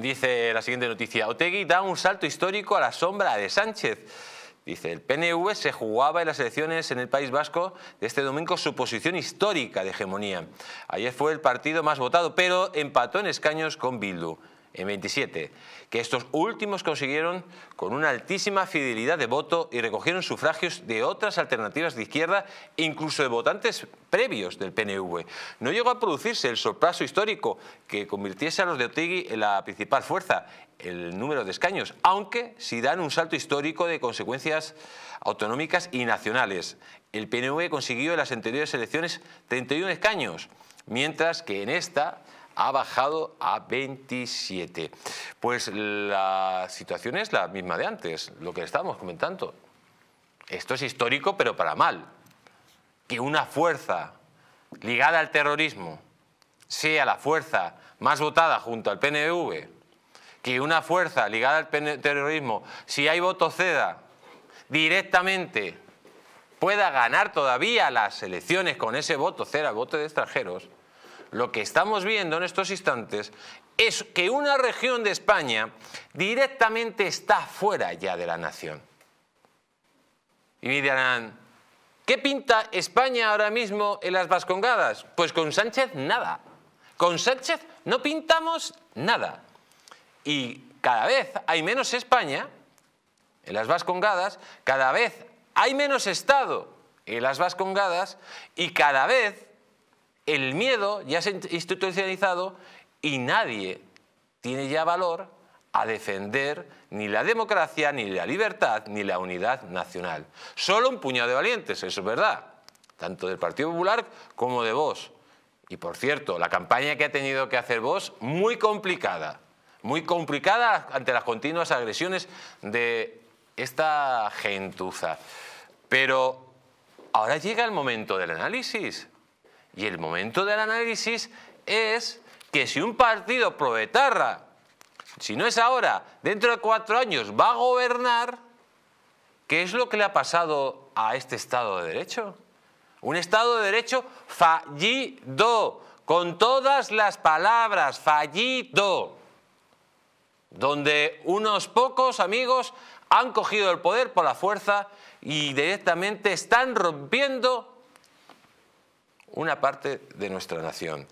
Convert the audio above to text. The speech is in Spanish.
Dice la siguiente noticia, Otegui da un salto histórico a la sombra de Sánchez. Dice, el PNV se jugaba en las elecciones en el País Vasco de este domingo su posición histórica de hegemonía. Ayer fue el partido más votado, pero empató en escaños con Bildu en 27, que estos últimos consiguieron con una altísima fidelidad de voto y recogieron sufragios de otras alternativas de izquierda, incluso de votantes previos del PNV. No llegó a producirse el sorpaso histórico que convirtiese a los de Otegui en la principal fuerza, el número de escaños, aunque sí dan un salto histórico de consecuencias autonómicas y nacionales. El PNV consiguió en las anteriores elecciones 31 escaños, mientras que en esta ha bajado a 27. Pues la situación es la misma de antes, lo que estábamos comentando. Esto es histórico, pero para mal. Que una fuerza ligada al terrorismo sea la fuerza más votada junto al PNV, que una fuerza ligada al terrorismo, si hay voto ceda, directamente pueda ganar todavía las elecciones con ese voto ceda, voto de extranjeros, lo que estamos viendo en estos instantes es que una región de España directamente está fuera ya de la nación. Y me dirán, ¿qué pinta España ahora mismo en las Vascongadas? Pues con Sánchez nada. Con Sánchez no pintamos nada. Y cada vez hay menos España en las Vascongadas, cada vez hay menos Estado en las Vascongadas y cada vez el miedo ya se ha institucionalizado y nadie tiene ya valor a defender ni la democracia, ni la libertad, ni la unidad nacional. Solo un puñado de valientes, eso es verdad, tanto del Partido Popular como de Vos. Y por cierto, la campaña que ha tenido que hacer Vos muy complicada, muy complicada ante las continuas agresiones de esta gentuza. Pero ahora llega el momento del análisis. Y el momento del análisis es que si un partido proetarra, si no es ahora, dentro de cuatro años va a gobernar, ¿qué es lo que le ha pasado a este Estado de Derecho? Un Estado de Derecho fallido, con todas las palabras, fallido. Donde unos pocos amigos han cogido el poder por la fuerza y directamente están rompiendo una parte de nuestra nación.